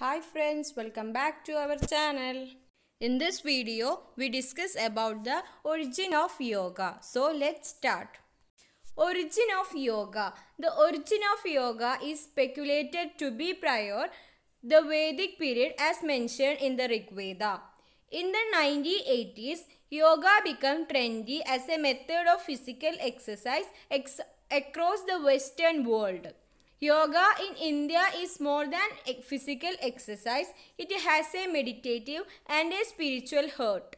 Hi friends, welcome back to our channel. In this video, we discuss about the origin of yoga. So let's start. Origin of yoga. The origin of yoga is speculated to be prior the Vedic period as mentioned in the Rig Veda. In the 1980s, yoga became trendy as a method of physical exercise ex across the western world. Yoga in India is more than a physical exercise. It has a meditative and a spiritual heart.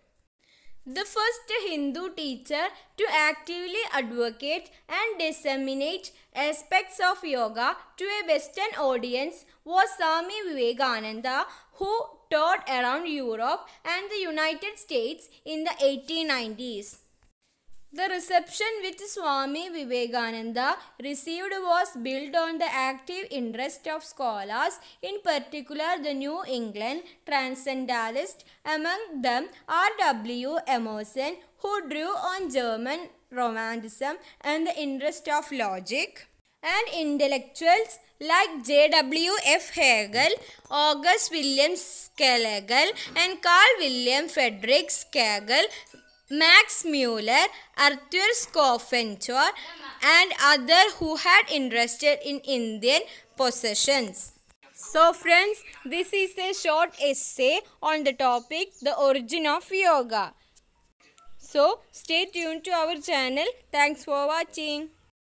The first Hindu teacher to actively advocate and disseminate aspects of yoga to a Western audience was Swami Vivekananda who toured around Europe and the United States in the 1890s. The reception which Swami Vivekananda received was built on the active interest of scholars, in particular the New England transcendentalists, among them R.W. Emerson, who drew on German Romanticism and the interest of logic, and intellectuals like J.W.F. Hegel, August William Schlegel, and Carl William Frederick Schlegel Max Mueller, Arthur Schopenhauer, and others who had interested in Indian possessions. So friends, this is a short essay on the topic the origin of yoga. So stay tuned to our channel. Thanks for watching.